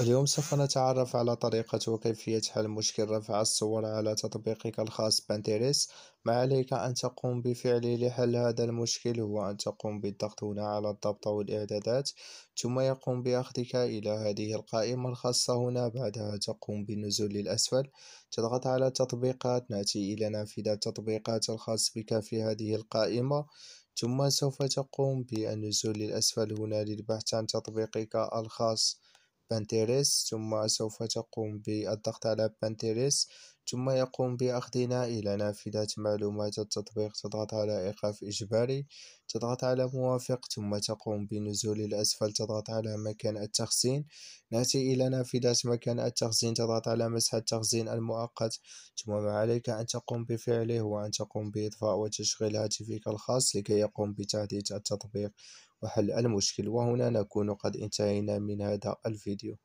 اليوم سوف نتعرف على طريقة وكيفية حل مشكل رفع الصور على تطبيقك الخاص بانتيريس ما عليك أن تقوم بفعله لحل هذا المشكل هو أن تقوم بالضغط هنا على الضبط والإعدادات ثم يقوم بأخذك إلى هذه القائمة الخاصة هنا بعدها تقوم بالنزول للأسفل تضغط على تطبيقات نأتي إلى نافذة التطبيقات الخاص بك في هذه القائمة ثم سوف تقوم بالنزول للأسفل هنا للبحث عن تطبيقك الخاص بانتيريس ثم سوف تقوم بالضغط على بانتيريس ثم يقوم بأخذنا إلى نافذة معلومات التطبيق تضغط على إيقاف إجباري تضغط على موافق ثم تقوم بنزول الأسفل تضغط على مكان التخزين نأتي إلى نافذة مكان التخزين تضغط على مسح التخزين المؤقت ثم ما عليك أن تقوم بفعله هو أن تقوم بإطفاء وتشغيل هاتفك الخاص لكي يقوم بتحديث التطبيق وحل المشكل وهنا نكون قد انتهينا من هذا الفيديو